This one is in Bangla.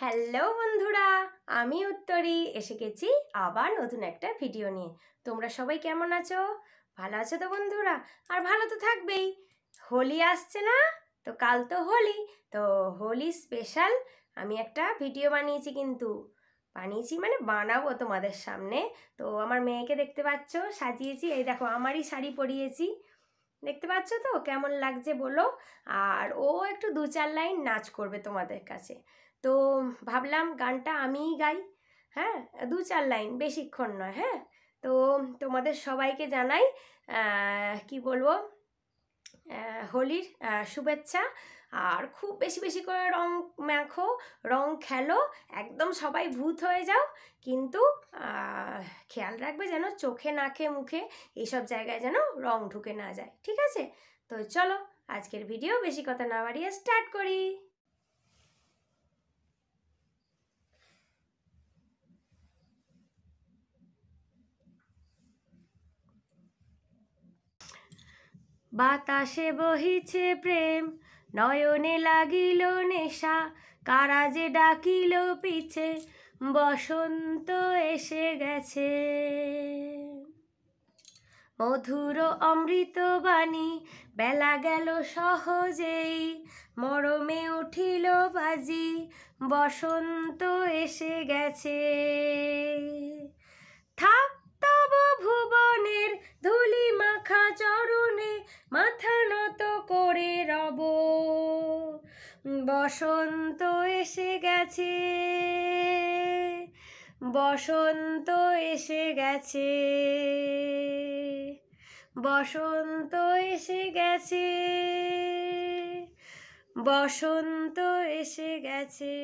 হ্যালো বন্ধুরা আমি উত্তরি এসে গেছি আবার নতুন একটা ভিডিও নিয়ে তোমরা সবাই কেমন আছো ভালো আছো তো বন্ধুরা আর ভালো তো থাকবেই হোলি আসছে না তো কাল তো হোলি তো হোলি স্পেশাল আমি একটা ভিডিও বানিয়েছি কিন্তু বানিয়েছি মানে বানাবো তোমাদের সামনে তো আমার মেয়েকে দেখতে পাচ্ছ সাজিয়েছি এই দেখো আমারই শাড়ি পরিয়েছি দেখতে পাচ্ছ তো কেমন লাগছে বলো আর ও একটু দু চার লাইন নাচ করবে তোমাদের কাছে তো ভাবলাম গানটা আমিই গাই হ্যাঁ দু চার লাইন বেশিক্ষণ নয় হ্যাঁ তো তোমাদের সবাইকে জানাই কি বলবো হোলির শুভেচ্ছা আর খুব বেশি বেশি করে রং মাখো রং খেলো একদম সবাই ভূত হয়ে যাও কিন্তু খেয়াল রাখবে যেন চোখে নাকে মুখে এইসব জায়গায় যেন রং ঢুকে না যায় ঠিক আছে তো চলো আজকের ভিডিও বেশি কথা না বাড়িয়ে স্টার্ট করি বাতাসে বহিছে প্রেম নয়নে লাগিল নেশা কারা যে ডাকিল পিছে বসন্ত এসে গেছে মধুর অমৃত বাণী বেলা গেল সহজেই মরমে উঠিল বাজি বসন্ত এসে গেছে বসন্ত এসে গেছে বসন্ত এসে গেছে বসন্ত এসে গেছে বসন্ত এসে গেছে